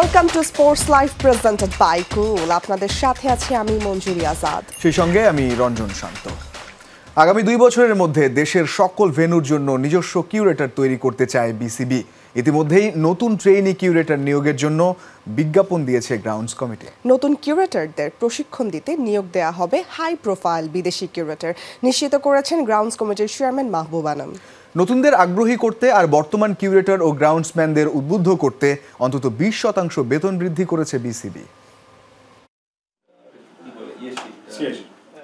Welcome to sports life presented by cool আপনাদের সাথে আছি আমি মঞ্জুরি আজাদ সেই সঙ্গে আমি রঞ্জন শান্ত আগামী দুই বছরের মধ্যে দেশের সকল ভেন্যুর জন্য নিজস্ব কিউরেটর তৈরি করতে চায় বিসিবি ইতিমধ্যেই নতুন ট্রেনি কিউরেটর নিয়োগের জন্য বিজ্ঞাপন দিয়েছে গ্রাউন্ডস কমিটি নতুন কিউরেটরদের প্রশিক্ষণ দিতে নিয়োগ দেওয়া হবে হাই প্রোফাইল বিদেশি কিউরেটার নিশ্চিত করেছেন গ্রাউন্ডস কমিটির চেয়ারম্যান মাহবুব আনন্দ নতুনদের আগ্রহী করতে আর বর্তমান কিউরেটর ও গ্রাউন্ডসম্যানদের উদ্বুদ্ধ করতে অন্তত বিশ শতাংশ বেতন বৃদ্ধি করেছে বিসিবি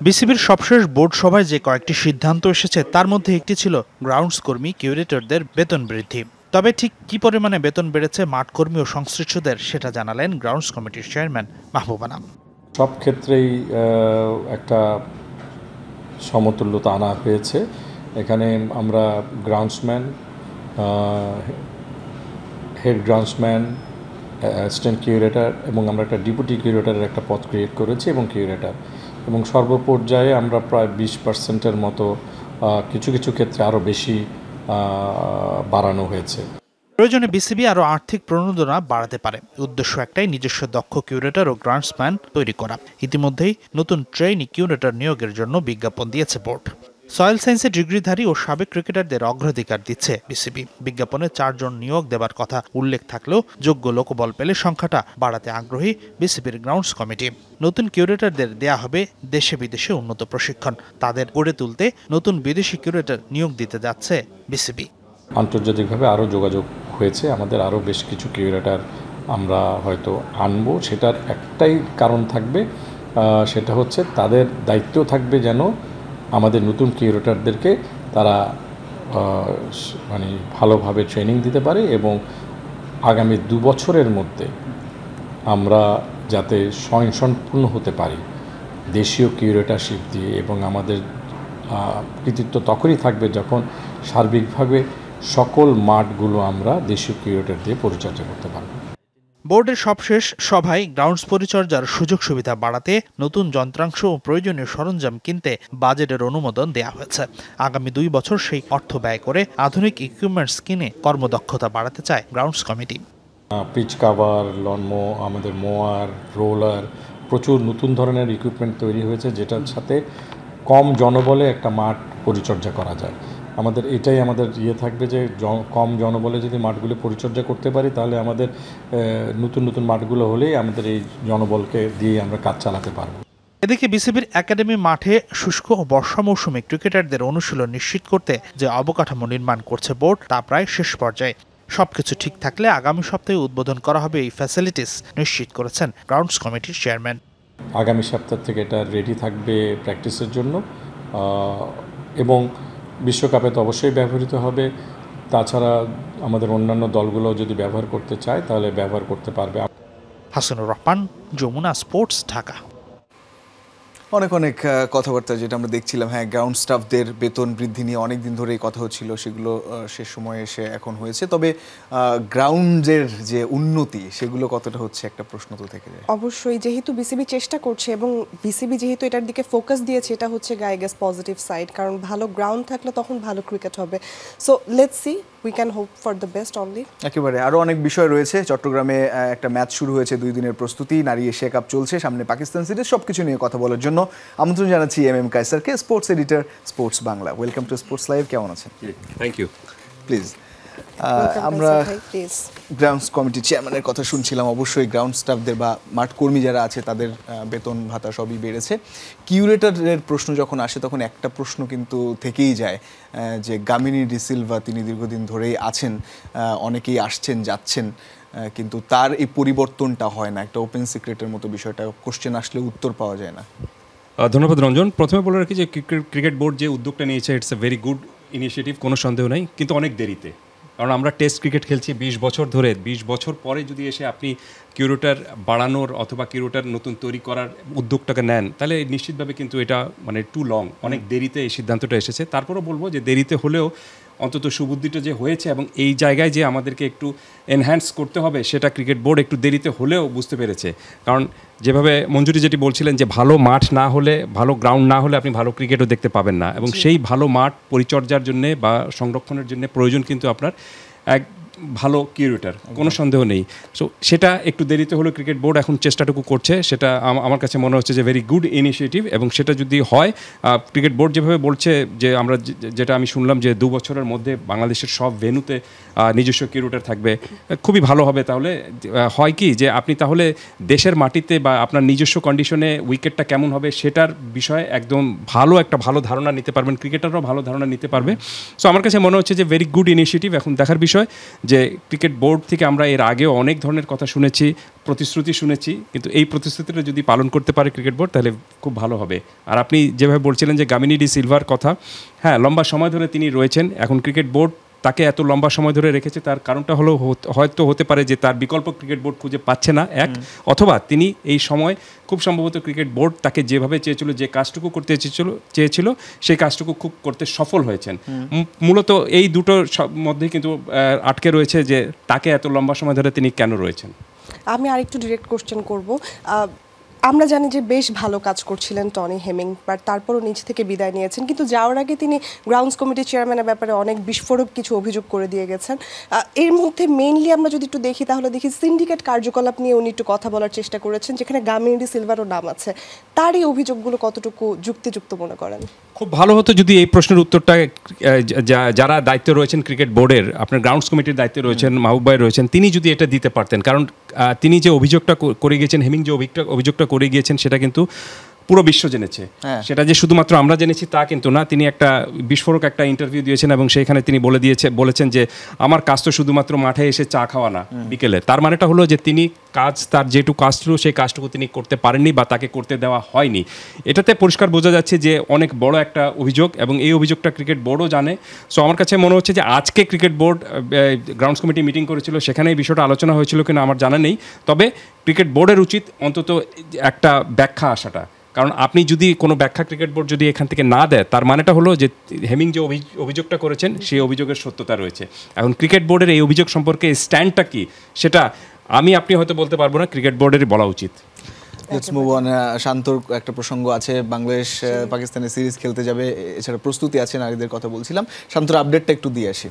বিসিবির সবশেষ বোর্ড সভায় যে কয়েকটি সিদ্ধান্ত এসেছে তার মধ্যে একটি ছিল গ্রাউন্ডস কর্মী কিউরেটরদের বেতন বৃদ্ধি তবে ঠিক কি পরিমাণে বেতন বেড়েছে মাঠকর্মী ও সংশ্লিষ্টদের সেটা জানালেন গ্রাউন্ডস কমিটির চেয়ারম্যান মাহবুবানাম সব ক্ষেত্রেই একটা সমতুল্যতা আনা হয়েছে এখানে আমরা groundsman head groundsman assistant curator এবং আমরা একটা ডিপুটি কিউরেটারের একটা পদ ক্রিয়েট করেছি এবং কিউরেটার এবং সর্বপর্যায়ে আমরা প্রায় বিশ পার্সেন্টের মতো কিছু কিছু ক্ষেত্রে আরও বেশি বাড়ানো হয়েছে প্রয়োজনে বিসিবি আরও আর্থিক প্রণোদনা বাড়াতে পারে উদ্দেশ্য একটাই নিজস্ব দক্ষ কিউরেটার ও গ্রান্টসম্যান তৈরি করা ইতিমধ্যেই নতুন ট্রেনি কিউরেটার নিয়োগের জন্য বিজ্ঞাপন দিয়েছে বোর্ড সয়েল সায়েন্সে ডিগ্রিধারী ও সাবেক ক্রিকেটারদের অগ্রাধিকার দিচ্ছে বিসিবি বিজ্ঞাপনে চারজন নিয়োগ দেবার কথা উল্লেখ থাকলেও যোগ্য লোকবল পেলে সংখ্যাটা বাড়াতে আগ্রহী বিসিবির গ্রাউন্ডস কমিটি নতুন কিউরেটরদের দেয়া হবে দেশে বিদেশে উন্নত প্রশিক্ষণ তাদের গড়ে তুলতে নতুন বিদেশি কিউরেটর নিয়োগ দিতে যাচ্ছে বিসিবি আন্তর্জাতিকভাবে আরও যোগাযোগ হয়েছে আমাদের আরও বেশ কিছু কিউরেটার আমরা হয়তো আনবো সেটার একটাই কারণ থাকবে সেটা হচ্ছে তাদের দায়িত্ব থাকবে যেন আমাদের নতুন কিউরেটারদেরকে তারা মানে ভালোভাবে ট্রেনিং দিতে পারে এবং আগামী দু বছরের মধ্যে আমরা যাতে স্বয়ংসম্পূর্ণ হতে পারি দেশীয় কিউরেটারশিপ দিয়ে এবং আমাদের কৃতিত্ব তখনই থাকবে যখন সার্বিকভাবে সকল মাঠগুলো আমরা দেশীয় কিউরেটার দিয়ে পরিচর্যা করতে পারবো বোর্ডের সবশেষ সভায় গ্রাউন্ডস পরিচর্যার সুযোগ সুবিধা বাড়াতে নতুন যন্ত্রাংশ ও প্রয়োজনীয় সরঞ্জাম কিনতে বাজেটের অনুমোদন দেয়া হয়েছে আগামী দুই বছর সেই অর্থ ব্যয় করে আধুনিক ইকুইপমেন্টস কিনে কর্মদক্ষতা বাড়াতে চায় grounds committee pitch cover lawnmower আমাদের মোয়ার রোলার প্রচুর নতুন ধরনের ইকুইপমেন্ট তৈরি হয়েছে যেটার সাথে কম জনবলে একটা মাঠ পরিচর্যা করা যায় আমাদের এটাই আমাদের ইয়ে থাকবে যে কম জনবলে যদি মাঠগুলি পরিচর্যা করতে পারি তাহলে আমাদের নতুন নতুন মাঠগুলো হলেই আমাদের এই জনবলকে দিয়ে আমরা কাজ চালাতে পারবো এদিকে বিসিবির একাডেমি মাঠে শুষ্ক ও বর্ষা মৌসুমে ক্রিকেটারদের অনুশীলন নিশ্চিত করতে যে অবকাঠামো নির্মাণ করছে বোর্ড তা প্রায় শেষ পর্যায়ে সবকিছু ঠিক থাকলে আগামী সপ্তাহে উদ্বোধন করা হবে এই ফ্যাসিলিটিস নিশ্চিত করেছেন গ্রাউন্ডস কমিটির চেয়ারম্যান আগামী সপ্তাহ থেকে এটা রেডি থাকবে প্র্যাকটিসের জন্য এবং বিশ্বকাপে তো অবশ্যই ব্যবহৃত হবে তাছাড়া আমাদের অন্যান্য দলগুলো যদি ব্যবহার করতে চায় তাহলে ব্যবহার করতে পারবে হাসানুর রহমান যমুনা স্পোর্টস ঢাকা অনেক অনেক কথাবার্তা যেটা আমরা দেখছিলাম হ্যাঁ গ্রাউন্ড স্টাফদের বেতন বৃদ্ধি নিয়ে অনেক দিন ধরেই কথা হচ্ছিল সেগুলো সে সময়ে এসে এখন হয়েছে তবে গ্রাউন্ডের যে উন্নতি সেগুলো কতটা হচ্ছে একটা প্রশ্ন তো থেকে যায় অবশ্যই যেহেতু বিসিবি চেষ্টা করছে এবং বিসিবি যেহেতু এটার দিকে ফোকাস দিয়েছে এটা হচ্ছে গাই গ্যাস পজিটিভ সাইড কারণ ভালো গ্রাউন্ড থাকলে তখন ভালো ক্রিকেট হবে so let's see we can hope for the best only একেবারে আরও অনেক বিষয় রয়েছে চট্টগ্রামে একটা ম্যাচ শুরু হয়েছে দুই দিনের প্রস্তুতি নারী এশিয়া কাপ চলছে সামনে পাকিস্তান সিরিজ সব কিছু নিয়ে কথা বলার জন্য আমন্ত্রণ জানাচ্ছি এম এম কায়সারকে sports editor sports Bangla welcome to sports live কেমন আছেন থ্যাংক ইউ প্লিজ আমরা গ্রাউন্ডস কমিটির চেয়ারম্যানের কথা শুনছিলাম অবশ্যই গ্রাউন্ড স্টাফদের বা মাঠ কর্মী যারা আছে তাদের বেতন ভাতা সবই বেড়েছে কিউরেটারের প্রশ্ন যখন আসে তখন একটা প্রশ্ন কিন্তু থেকেই যায় যে গামিনী ডিসিলভা তিনি দীর্ঘদিন ধরেই আছেন অনেকেই আসছেন যাচ্ছেন কিন্তু তার এই পরিবর্তনটা হয় না একটা ওপেন সিক্রেটের মতো বিষয়টা কোশ্চেন আসলে উত্তর পাওয়া যায় না ধন্যবাদ রঞ্জন প্রথমে বলে রাখি যে ক্রিকেট বোর্ড যে উদ্যোগটা নিয়েছে it's a very good initiative কোনো সন্দেহ নাই কিন্তু অনেক দেরিতে কারণ আমরা টেস্ট ক্রিকেট খেলছি ২০ বছর ধরে ২০ বছর পরে যদি এসে আপনি কিউরোটার বাড়ানোর অথবা কিউরোটার নতুন তৈরি করার উদ্যোগটাকে নেন তাহলে নিশ্চিতভাবে কিন্তু এটা মানে টু লং অনেক দেরিতে এই সিদ্ধান্তটা এসেছে তারপরও বলবো যে দেরিতে হলেও অন্তত সুবুদ্ধিটা যে হয়েছে এবং এই জায়গায় যে আমাদেরকে একটু এনহ্যান্স করতে হবে সেটা ক্রিকেট বোর্ড একটু দেরিতে হলেও বুঝতে পেরেছে কারণ যেভাবে মঞ্জুরি যেটি বলছিলেন যে ভালো মাঠ না হলে ভালো গ্রাউন্ড না হলে আপনি ভালো ক্রিকেটও দেখতে পাবেন না এবং সেই ভালো মাঠ পরিচর্যার জন্যে বা সংরক্ষণের জন্য প্রয়োজন কিন্তু আপনার এক ভালো কিউরেটার কোনো সন্দেহ নেই সো সেটা একটু দেরিতে হলো ক্রিকেট বোর্ড এখন চেষ্টাটুকু করছে সেটা আমার কাছে মনে হচ্ছে যে ভেরি গুড ইনিশিয়েটিভ এবং সেটা যদি হয় ক্রিকেট বোর্ড যেভাবে বলছে যে আমরা যেটা আমি শুনলাম যে দু বছরের মধ্যে বাংলাদেশের সব ভেনুতে নিজস্ব কিউরেটার থাকবে খুবই ভালো হবে তাহলে হয় কি যে আপনি তাহলে দেশের মাটিতে বা আপনার নিজস্ব কন্ডিশনে উইকেটটা কেমন হবে সেটার বিষয়ে একদম ভালো একটা ভালো ধারণা নিতে পারবেন ক্রিকেটাররাও ভালো ধারণা নিতে পারবে সো আমার কাছে মনে হচ্ছে যে ভেরি গুড ইনিশিয়েটিভ এখন দেখার বিষয় যে ক্রিকেট বোর্ড থেকে আমরা এর আগেও অনেক ধরনের কথা শুনেছি প্রতিশ্রুতি শুনেছি কিন্তু এই প্রতিশ্রুতিটা যদি পালন করতে পারে ক্রিকেট বোর্ড তাহলে খুব ভালো হবে আর আপনি যেভাবে বলছিলেন যে গামিনী ডি সিলভার কথা হ্যাঁ লম্বা সময় ধরে তিনি রয়েছেন এখন ক্রিকেট বোর্ড তাকে এত লম্বা সময় ধরে রেখেছে তার কারণটা হলো হয়তো হতে পারে যে তার বিকল্প ক্রিকেট বোর্ড খুঁজে পাচ্ছে না এক অথবা তিনি এই সময় খুব সম্ভবত ক্রিকেট বোর্ড তাকে যেভাবে চেয়েছিল যে কাজটুকু করতে চেয়েছিল চেয়েছিল সেই কাজটুকু খুব করতে সফল হয়েছেন মূলত এই দুটোর মধ্যে কিন্তু আটকে রয়েছে যে তাকে এত লম্বা সময় ধরে তিনি কেন রয়েছেন আমি আরেকটু ডিরেক্ট কোশ্চেন করব আমরা জানি যে বেশ ভালো কাজ করছিলেন টনি হেমিং বাট তারপরও নিজ থেকে বিদায় নিয়েছেন কিন্তু যাওয়ার আগে তিনি গ্রাউন্ডস কমিটির চেয়ারম্যানের ব্যাপারে অনেক বিস্ফোরক কিছু অভিযোগ করে দিয়ে গেছেন এর মধ্যে মেইনলি আমরা যদি একটু দেখি তাহলে দেখি সিন্ডিকেট কার্যকলাপ নিয়ে উনি একটু কথা বলার চেষ্টা করেছেন যেখানে গামিনী সিলভারও নাম আছে তার এই অভিযোগগুলো কতটুকু যুক্তিযুক্ত মনে করেন খুব ভালো হতো যদি এই প্রশ্নের উত্তরটা যারা দায়িত্বে রয়েছেন ক্রিকেট বোর্ডের আপনার গ্রাউন্ডস কমিটির দায়িত্বে রয়েছেন মাহবুব ভাই রয়েছেন তিনি যদি এটা দিতে পারতেন কারণ তিনি যে অভিযোগটা করে গিয়েছেন হেমিং যে অভিযোগটা অভিযোগটা করে গিয়েছেন সেটা কিন্তু পুরো বিশ্ব জেনেছে হ্যাঁ। সেটা যে শুধুমাত্র আমরা জেনেছি তা কিন্তু না তিনি একটা বিস্ফোরক একটা ইন্টারভিউ দিয়েছেন এবং সেখানে তিনি বলে দিয়েছে বলেছেন যে আমার কাজ তো শুধুমাত্র মাঠে এসে চা খাওয়া না বিকেলে তার মানেটা হলো যে তিনি কাজ তার যেটু কাজ ছিল সেই কাজটুকু তিনি করতে পারেননি বা তাকে করতে দেওয়া হয়নি এটাতে পরিষ্কার বোঝা যাচ্ছে যে অনেক বড় একটা অভিযোগ এবং এই অভিযোগটা ক্রিকেট বোর্ডও জানে সো আমার কাছে মনে হচ্ছে যে আজকে cricket board grounds committee meeting করেছিল সেখানে এই বিষয়টা আলোচনা হয়েছিল কিনা আমার জানা নেই তবে ক্রিকেট বোর্ডের উচিত অন্তত একটা ব্যাখ্যা আসাটা কারণ আপনি যদি কোনো ব্যাখ্যা ক্রিকেট বোর্ড যদি এখান থেকে না দেয় তার মানেটা হলো যে হেমিং যে অভিযোগটা করেছেন সেই অভিযোগের সত্যতা রয়েছে এখন ক্রিকেট বোর্ডের এই অভিযোগ সম্পর্কে স্ট্যান্ডটা কি সেটা আমি আপনি হয়তো বলতে পারবো না ক্রিকেট বোর্ডেরই বলা উচিত শান্তর একটা প্রসঙ্গ আছে বাংলাদেশ পাকিস্তানের সিরিজ খেলতে যাবে এছাড়া প্রস্তুতি আছে নারীদের কথা বলছিলাম শান্তর আপডেটটা একটু দিয়ে আসি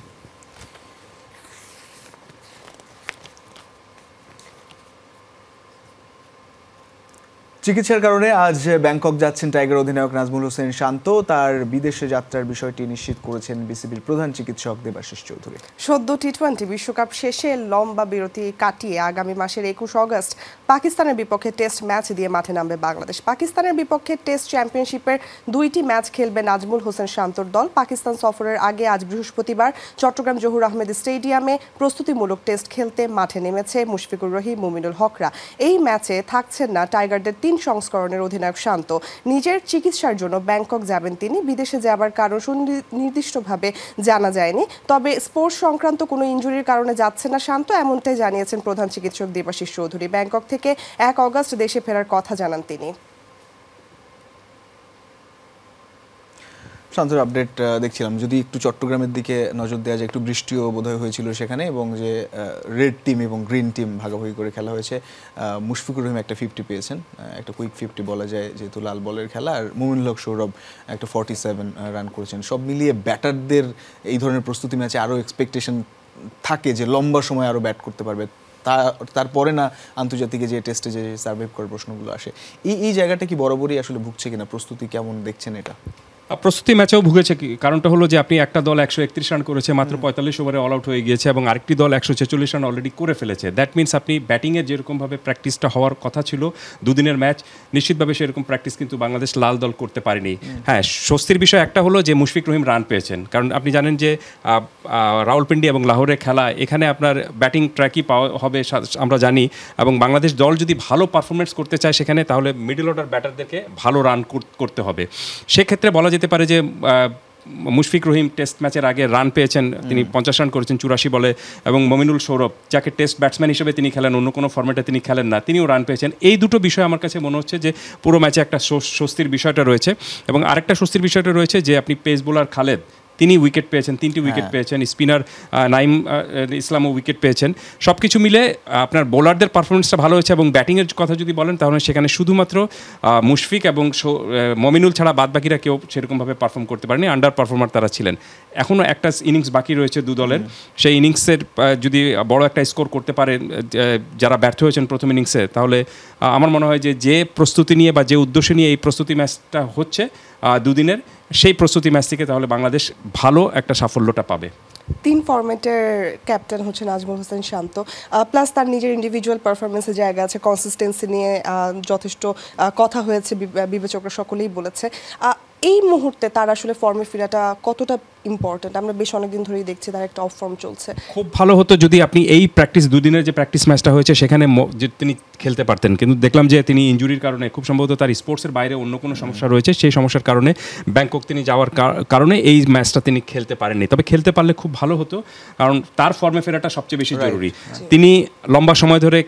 চিকিৎসার কারণে আজ ব্যাংকক যাচ্ছেন টাইগার অধিনায়ক নাজমুল হোসেন শান্ত তার বিদেশে যাত্রার বিষয়টি নিশ্চিত করেছেন বিসিবির প্রধান চিকিৎসক দেবাশিস চৌধুরী সদ্য টি টোয়েন্টি বিশ্বকাপ শেষে লম্বা বিরতি কাটিয়ে আগামী মাসের একুশ অগস্ট পাকিস্তানের বিপক্ষে টেস্ট ম্যাচ দিয়ে মাঠে নামবে বাংলাদেশ পাকিস্তানের বিপক্ষে টেস্ট চ্যাম্পিয়নশিপের দুইটি ম্যাচ খেলবে নাজমুল হোসেন শান্তর দল পাকিস্তান সফরের আগে আজ বৃহস্পতিবার চট্টগ্রাম জহুর আহমেদ স্টেডিয়ামে প্রস্তুতিমূলক টেস্ট খেলতে মাঠে নেমেছে মুশফিকুর রহিম মুমিনুল হকরা এই ম্যাচে থাকছেন না টাইগারদের তিন তিন সংস্করণের অধিনায়ক শান্ত নিজের চিকিৎসার জন্য ব্যাংকক যাবেন তিনি বিদেশে যাবার কারণ সুনির্দিষ্টভাবে জানা যায়নি তবে স্পোর্টস সংক্রান্ত কোনো ইঞ্জুরির কারণে যাচ্ছে না শান্ত এমনটাই জানিয়েছেন প্রধান চিকিৎসক দেবাশিস চৌধুরী ব্যাংকক থেকে এক অগস্ট দেশে ফেরার কথা জানান তিনি শান্তর আপডেট দেখছিলাম যদি একটু চট্টগ্রামের দিকে নজর দেওয়া যায় একটু বৃষ্টিও বোধহয় হয়েছিল সেখানে এবং যে রেড টিম এবং গ্রিন টিম ভাগাভাগি করে খেলা হয়েছে মুশফিকুর রহিম একটা ফিফটি পেয়েছেন একটা কুইক ফিফটি বলা যায় যেহেতু লাল বলের খেলা আর মুমিনুল হক সৌরভ একটা ফর্টি সেভেন রান করেছেন সব মিলিয়ে ব্যাটারদের এই ধরনের প্রস্তুতি ম্যাচে আরও এক্সপেকটেশন থাকে যে লম্বা সময় আরও ব্যাট করতে পারবে তারপরে না আন্তর্জাতিকে যে টেস্টে যে সার্ভাইভ করার প্রশ্নগুলো আসে এই এই জায়গাটা কি বরাবরই আসলে ভুগছে কিনা প্রস্তুতি কেমন দেখছেন এটা প্রস্তুতি ম্যাচেও ভুগেছে কি কারণটা হলো যে আপনি একটা দল একশো একত্রিশ রান করেছে মাত্র পঁয়তাল্লিশ ওভারে অল আউট হয়ে গিয়েছে এবং আরেকটি দল একশো ছেচল্লিশ রান অলরেডি করে ফেলেছে দ্যাট মিনস আপনি ব্যাটিংয়ের যেরকমভাবে প্র্যাকটিসটা হওয়ার কথা ছিল দুদিনের ম্যাচ নিশ্চিতভাবে সেরকম প্র্যাকটিস কিন্তু বাংলাদেশ লাল দল করতে পারেনি হ্যাঁ স্বস্তির বিষয় একটা হলো যে মুশফিক রহিম রান পেয়েছেন কারণ আপনি জানেন যে রাওয়ালপিন্ডি এবং লাহোরে খেলা এখানে আপনার ব্যাটিং ট্র্যাকই পাওয়া হবে আমরা জানি এবং বাংলাদেশ দল যদি ভালো পারফরমেন্স করতে চায় সেখানে তাহলে মিডল অর্ডার ব্যাটারদেরকে ভালো রান করতে হবে সেক্ষেত্রে বলা যেতে পারে যে মুশফিক রহিম টেস্ট ম্যাচের আগে রান পেয়েছেন তিনি পঞ্চাশ রান করেছেন চুরাশি বলে এবং মমিনুল সৌরভ যাকে টেস্ট ব্যাটসম্যান হিসেবে তিনি খেলেন অন্য কোনো ফর্ম্যাটে তিনি খেলেন না তিনিও রান পেয়েছেন এই দুটো বিষয় আমার কাছে মনে হচ্ছে যে পুরো ম্যাচে একটা স্বস্তির বিষয়টা রয়েছে এবং আরেকটা স্বস্তির বিষয়টা রয়েছে যে আপনি পেস বোলার খালেদ তিনি উইকেট পেয়েছেন তিনটি উইকেট হ্যাঁ। পেয়েছেন স্পিনার নাইম ইসলামও উইকেট পেয়েছেন সব কিছু মিলে আপনার বোলারদের পারফরমেন্সটা ভালো হয়েছে এবং ব্যাটিংয়ের কথা যদি বলেন তাহলে সেখানে শুধুমাত্র মুশফিক এবং মমিনুল ছাড়া বাদ বাকিরা কেউ সেরকমভাবে পারফর্ম করতে পারেনি আন্ডার পারফর্মার তারা ছিলেন এখনও একটা ইনিংস বাকি রয়েছে দু দলের সেই ইনিংসের যদি বড় একটা স্কোর করতে পারে যারা ব্যর্থ হয়েছেন প্রথম ইনিংসে তাহলে আমার মনে হয় যে যে প্রস্তুতি নিয়ে বা যে উদ্দেশ্য নিয়ে এই প্রস্তুতি ম্যাচটা হচ্ছে দুদিনের সেই প্রস্তুতি ম্যাচ থেকে তাহলে বাংলাদেশ ভালো একটা সাফল্যটা পাবে তিন ফরম্যাটের ক্যাপ্টেন হচ্ছে নাজমুল হোসেন শান্ত প্লাস তার নিজের ইন্ডিভিজুয়াল পারফরমেন্সে জায়গা আছে কনসিস্টেন্সি নিয়ে যথেষ্ট কথা হয়েছে বিবেচকরা সকলেই বলেছে এই মুহূর্তে তার আসলে ফর্মে ফেরাটা কতটা ইম্পর্টেন্ট আমরা বেশ অনেকদিন ধরেই দেখছি তার একটা অফ ফর্ম চলছে খুব ভালো হতো যদি আপনি এই প্র্যাকটিস দুদিনের যে প্র্যাকটিস ম্যাচটা হয়েছে সেখানে যে তিনি খেলতে পারতেন কিন্তু দেখলাম যে তিনি ইঞ্জুরির কারণে খুব সম্ভবত তার স্পোর্টসের বাইরে অন্য কোনো সমস্যা রয়েছে সেই সমস্যার কারণে ব্যাংকক তিনি যাওয়ার কারণে এই ম্যাচটা তিনি খেলতে পারেননি তবে খেলতে পারলে খুব ভালো হতো কারণ তার ফর্মে ফেরাটা সবচেয়ে বেশি জরুরি তিনি লম্বা সময় ধরে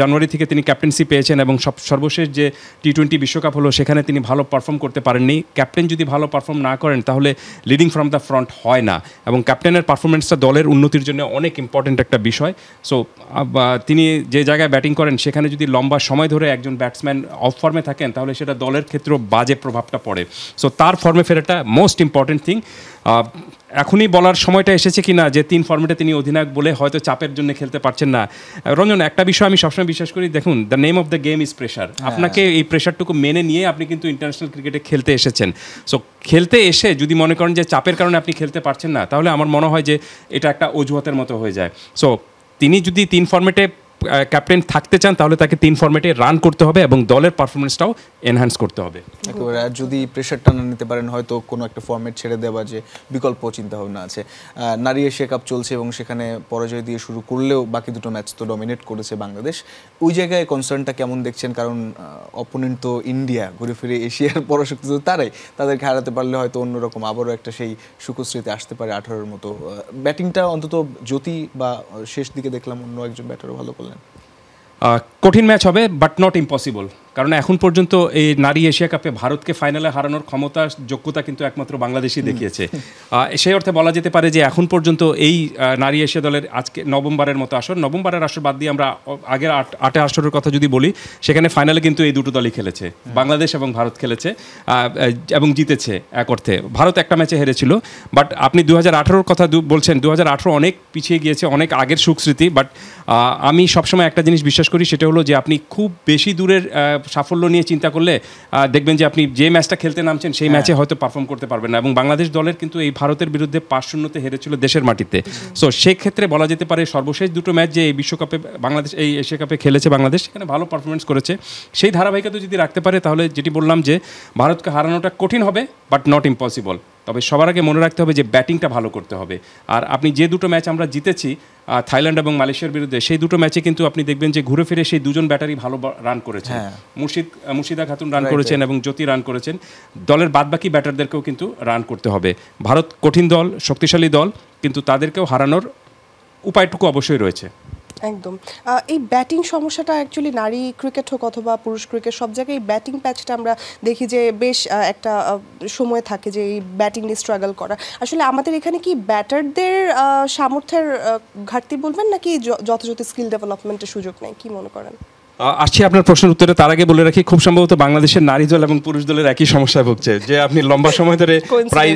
জানুয়ারি থেকে তিনি ক্যাপ্টেন্সি পেয়েছেন এবং সব সর্বশেষ যে টি টোয়েন্টি বিশ্বকাপ হলো সেখানে তিনি ভালো পারফর্ম করতে পারেননি ক্যাপ্টেন যদি ভালো পারফর্ম না করেন তাহলে leading leading from the front হয় না এবং ক্যাপ্টেনের পারফরমেন্সটা দলের উন্নতির জন্য অনেক ইম্পর্টেন্ট একটা বিষয় সো তিনি যে জায়গায় ব্যাটিং করেন সেখানে যদি লম্বা সময় ধরে একজন ব্যাটসম্যান অফ ফর্মে থাকেন তাহলে সেটা দলের ক্ষেত্রেও বাজে প্রভাবটা পড়ে সো তার ফর্মে ফেরাটা মোস্ট ইম্পর্টেন্ট থিং এখনই বলার সময়টা এসেছে কি না যে তিন ফর্মেটে তিনি অধিনায়ক বলে হয়তো চাপের জন্য খেলতে পারছেন না রঞ্জন একটা বিষয় আমি সবসময় বিশ্বাস করি দেখুন the name of the game is pressure আপনাকে এই প্রেশারটুকু মেনে নিয়ে আপনি কিন্তু ইন্টারন্যাশনাল ক্রিকেটে খেলতে এসেছেন সো খেলতে এসে যদি মনে করেন যে চাপের কারণে আপনি খেলতে পারছেন না তাহলে আমার মনে হয় যে এটা একটা অজুহাতের মতো হয়ে যায় সো তিনি যদি তিন ফর্মেটে ক্যাপ্টেন থাকতে চান তাহলে তাকে তিন ফর্মেটে রান করতে হবে এবং দলের পারফরমেন্সটাও এনহ্যান্স করতে হবে একেবারে আর যদি প্রেশারটা না নিতে পারেন হয়তো কোনো একটা ফর্মেট ছেড়ে দেওয়া যে বিকল্প চিন্তাভাবনা আছে নারী এশিয়া কাপ চলছে এবং সেখানে পরাজয় দিয়ে শুরু করলেও বাকি দুটো ম্যাচ তো ডমিনেট করেছে বাংলাদেশ ওই জায়গায় কনসার্নটা কেমন দেখছেন কারণ অপোনেন্ট তো ইন্ডিয়া ঘুরে ফিরে এশিয়ার পরাশক্তি তো তারাই তাদেরকে হারাতে পারলে হয়তো অন্যরকম আবারও একটা সেই সুখস্মৃতি আসতে পারে আঠারোর মতো ব্যাটিংটা অন্তত জ্যোতি বা শেষ দিকে দেখলাম অন্য একজন ব্যাটারও ভালো করলেন কঠিন ম্যাচ হবে বাট নট ইম্পসিবল কারণ এখন পর্যন্ত এই নারী এশিয়া কাপে ভারতকে ফাইনালে হারানোর ক্ষমতা যোগ্যতা কিন্তু একমাত্র বাংলাদেশই দেখিয়েছে সেই অর্থে বলা যেতে পারে যে এখন পর্যন্ত এই নারী এশিয়া দলের আজকে নভেম্বরের মতো আসর নভেম্বরের আসর বাদ দিয়ে আমরা আগের আট আটে আসরের কথা যদি বলি সেখানে ফাইনালে কিন্তু এই দুটো দলই খেলেছে বাংলাদেশ এবং ভারত খেলেছে এবং জিতেছে এক অর্থে ভারত একটা ম্যাচে হেরেছিল বাট আপনি দু হাজার কথা বলছেন দু হাজার অনেক পিছিয়ে গিয়েছে অনেক আগের সুখস্মৃতি বাট আমি সবসময় একটা জিনিস বিশ্বাস করি সেটা হলো যে আপনি খুব বেশি দূরের সাফল্য নিয়ে চিন্তা করলে দেখবেন যে আপনি যে ম্যাচটা খেলতে নামছেন সেই হ্যাঁ। ম্যাচে হয়তো পারফর্ম করতে পারবেন না এবং বাংলাদেশ দলের কিন্তু এই ভারতের বিরুদ্ধে পাঁচ শূন্যতে হেরেছিল দেশের মাটিতে সো সেক্ষেত্রে বলা যেতে পারে সর্বশেষ দুটো ম্যাচ যে এই বিশ্বকাপে বাংলাদেশ এই এশিয়া কাপে খেলেছে বাংলাদেশ সেখানে ভালো পারফরমেন্স করেছে সেই ধারাবাহিকতা যদি রাখতে পারে তাহলে যেটি বললাম যে ভারতকে হারানোটা কঠিন হবে বাট নট ইম্পসিবল তবে সবার আগে মনে রাখতে হবে যে ব্যাটিংটা ভালো করতে হবে আর আপনি যে দুটো ম্যাচ আমরা জিতেছি থাইল্যান্ড এবং মালয়েশিয়ার বিরুদ্ধে সেই দুটো ম্যাচে কিন্তু আপনি দেখবেন যে ঘুরে ফিরে সেই দুজন ব্যাটারি ভালো রান করেছেন হ্যাঁ। মুর্শিদ মুর্শিদা খাতুন রান করেছেন এবং জ্যোতি রান করেছেন দলের বাদবাকি ব্যাটারদেরকেও কিন্তু রান করতে হবে ভারত কঠিন দল শক্তিশালী দল কিন্তু তাদেরকেও হারানোর উপায়টুকু অবশ্যই রয়েছে একদম এই ব্যাটিং সমস্যাটা অ্যাকচুয়ালি নারী ক্রিকেট হোক অথবা পুরুষ ক্রিকেট সব জায়গায় এই ব্যাটিং প্যাচটা আমরা দেখি যে বেশ একটা সময় থাকে যে এই ব্যাটিং নিয়ে স্ট্রাগল করা আসলে আমাদের এখানে কি ব্যাটারদের সামর্থ্যের ঘাটতি বলবেন নাকি যথাযথ স্কিল ডেভেলপমেন্টের সুযোগ নেই কি মনে করেন আসছি আপনার প্রশ্নের উত্তরে তার আগে বলে রাখি খুব সম্ভবত বাংলাদেশের নারী দল এবং পুরুষ দলের একই সমস্যায় ভুগছে যে আপনি লম্বা সময় ধরে প্রায়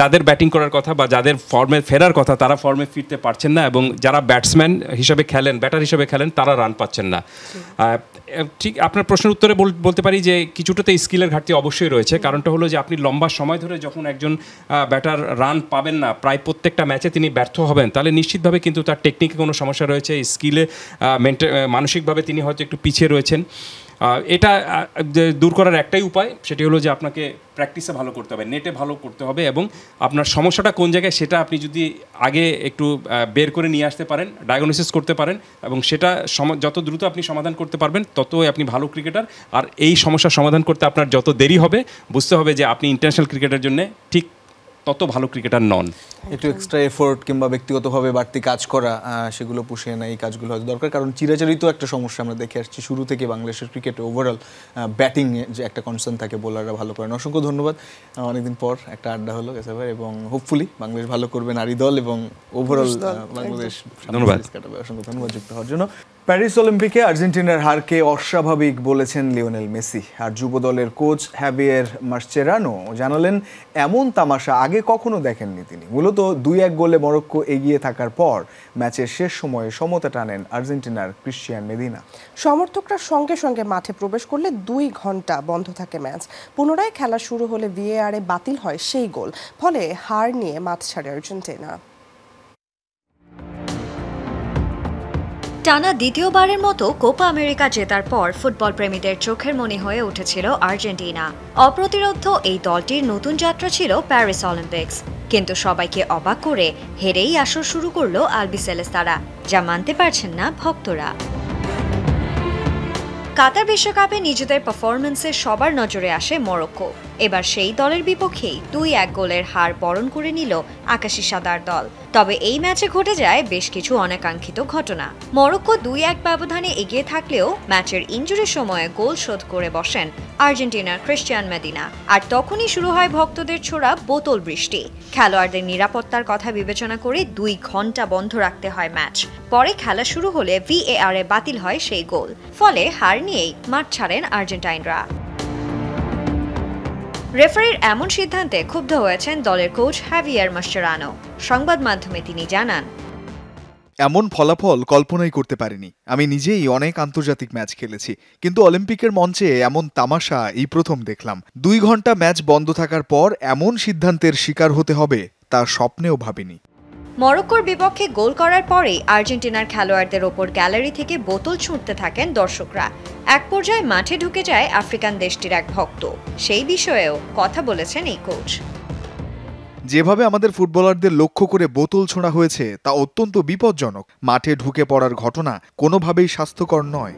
যাদের ব্যাটিং করার কথা বা যাদের ফর্মে ফেরার কথা তারা ফর্মে ফিরতে পারছেন না এবং যারা ব্যাটসম্যান হিসেবে খেলেন ব্যাটার হিসেবে খেলেন তারা রান পাচ্ছেন না ঠিক আপনার প্রশ্নের উত্তরে বলতে পারি যে কিছুটাতে স্কিলের ঘাটতি অবশ্যই রয়েছে কারণটা হলো যে আপনি লম্বা সময় ধরে যখন একজন ব্যাটার রান পাবেন না প্রায় প্রত্যেকটা ম্যাচে তিনি ব্যর্থ হবেন তাহলে নিশ্চিতভাবে কিন্তু তার টেকনিকে কোনো সমস্যা রয়েছে স্কিলে মেন্টে মানসিকভাবে তিনি হয়তো একটু একটু পিছিয়ে রয়েছেন এটা দূর করার একটাই উপায় সেটি হলো যে আপনাকে প্র্যাকটিসে ভালো করতে হবে নেটে ভালো করতে হবে এবং আপনার সমস্যাটা কোন জায়গায় সেটা আপনি যদি আগে একটু বের করে নিয়ে আসতে পারেন ডায়াগনোসিস করতে পারেন এবং সেটা যত দ্রুত আপনি সমাধান করতে পারবেন ততই আপনি ভালো ক্রিকেটার আর এই সমস্যা সমাধান করতে আপনার যত দেরি হবে বুঝতে হবে যে আপনি ইন্টারন্যাশনাল ক্রিকেটের জন্য ঠিক তত ভালো ক্রিকেটার নন একটু এক্সট্রা এফোর্ট কিংবা ব্যক্তিগতভাবে বাড়তি কাজ করা সেগুলো পুষিয়ে নেয় এই কাজগুলো হয়তো দরকার কারণ চিরাচরিত একটা সমস্যা আমরা দেখে আসছি শুরু থেকে বাংলাদেশের ক্রিকেটে ওভারঅল ব্যাটিংয়ে যে একটা কনসার্ন থাকে বোলাররা ভালো করেন অসংখ্য ধন্যবাদ অনেকদিন পর একটা আড্ডা হলো গেছে ভাই এবং হোপফুলি বাংলাদেশ ভালো করবে নারী দল এবং ওভারঅল বাংলাদেশ ধন্যবাদ কাটাবে অসংখ্য ধন্যবাদ যুক্ত হওয়ার জন্য প্যারিস অলিম্পিকে আর্জেন্টিনার হারকে অস্বাভাবিক বলেছেন লিওনেল মেসি আর যুব দলের কোচ হ্যাভিয়ের মার্চেরানো জানালেন এমন তামাশা আগে কখনো দেখেননি তিনি মূলত দুই এক গোলে মরক্কো এগিয়ে থাকার পর ম্যাচের শেষ সময়ে সমতা টানেন আর্জেন্টিনার ক্রিশ্চিয়ান মেদিনা সমর্থকরা সঙ্গে সঙ্গে মাঠে প্রবেশ করলে দুই ঘন্টা বন্ধ থাকে ম্যাচ পুনরায় খেলা শুরু হলে ভিএআরে বাতিল হয় সেই গোল ফলে হার নিয়ে মাঠ ছাড়ে আর্জেন্টিনা টানা দ্বিতীয়বারের মতো কোপা আমেরিকা জেতার পর ফুটবল প্রেমীদের চোখের মনে হয়ে উঠেছিল আর্জেন্টিনা অপ্রতিরোধ এই দলটির নতুন যাত্রা ছিল প্যারিস অলিম্পিক্স কিন্তু সবাইকে অবাক করে হেরেই আসর শুরু করল আলবিসেলেস তারা যা মানতে পারছেন না ভক্তরা কাতার বিশ্বকাপে নিজেদের পারফরমেন্সে সবার নজরে আসে মরক্কো এবার সেই দলের বিপক্ষেই দুই এক গোলের হার বরণ করে নিল আকাশি সাদার দল তবে এই ম্যাচে ঘটে যায় বেশ কিছু অনাকাঙ্ক্ষিত ঘটনা মরক্কো দুই এক ব্যবধানে এগিয়ে থাকলেও ম্যাচের ইঞ্জুরির সময়ে গোল শোধ করে বসেন আর্জেন্টিনার ক্রিশ্চিয়ান মেদিনা আর তখনই শুরু হয় ভক্তদের ছোড়া বোতল বৃষ্টি খেলোয়াড়দের নিরাপত্তার কথা বিবেচনা করে দুই ঘন্টা বন্ধ রাখতে হয় ম্যাচ পরে খেলা শুরু হলে ভিএআরে বাতিল হয় সেই গোল ফলে হার নিয়েই মাঠ ছাড়েন আর্জেন্টাইনরা রেফারির এমন সিদ্ধান্তে ক্ষুব্ধ হয়েছেন দলের কোচ হ্যাভিয়ার মাস্টারানো সংবাদ মাধ্যমে তিনি জানান এমন ফলাফল কল্পনাই করতে পারিনি আমি নিজেই অনেক আন্তর্জাতিক ম্যাচ খেলেছি কিন্তু অলিম্পিকের মঞ্চে এমন তামাশা এই প্রথম দেখলাম দুই ঘন্টা ম্যাচ বন্ধ থাকার পর এমন সিদ্ধান্তের শিকার হতে হবে তা স্বপ্নেও ভাবিনি মরক্কোর বিপক্ষে গোল করার পরেই আর্জেন্টিনার খেলোয়াড়দের ওপর গ্যালারি থেকে বোতল ছুঁড়তে থাকেন দর্শকরা এক পর্যায়ে মাঠে ঢুকে যায় আফ্রিকান দেশটির এক ভক্ত সেই বিষয়েও কথা বলেছেন এই কোচ যেভাবে আমাদের ফুটবলারদের লক্ষ্য করে বোতল ছোঁড়া হয়েছে তা অত্যন্ত বিপজ্জনক মাঠে ঢুকে পড়ার ঘটনা কোনোভাবেই স্বাস্থ্যকর নয়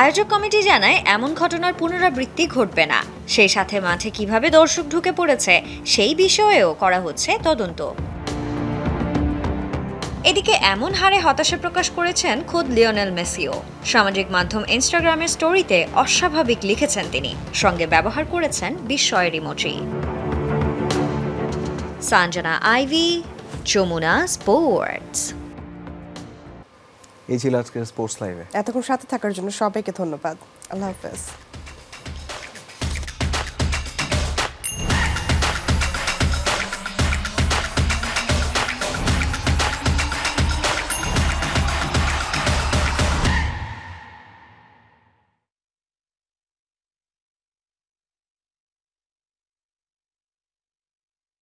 আয়োজক কমিটি জানায় এমন ঘটনার পুনরাবৃত্তি ঘটবে না সেই সাথে মাঠে কিভাবে দর্শক ঢুকে পড়েছে সেই বিষয়েও করা হচ্ছে তদন্ত এদিকে এমন হারে হতাশা প্রকাশ করেছেন খোদ লিওনেল মেসিও সামাজিক মাধ্যম ইনস্টাগ্রামের স্টোরিতে অস্বাভাবিক লিখেছেন তিনি সঙ্গে ব্যবহার করেছেন বিস্ময়ের ইমোজি সাঞ্জনা আইভি যমুনা স্পোর্টস এই ছিল আজকের স্পোর্টস লাইভে এতক্ষণ সাথে থাকার জন্য সবাইকে ধন্যবাদ আল্লাহ হাফেজ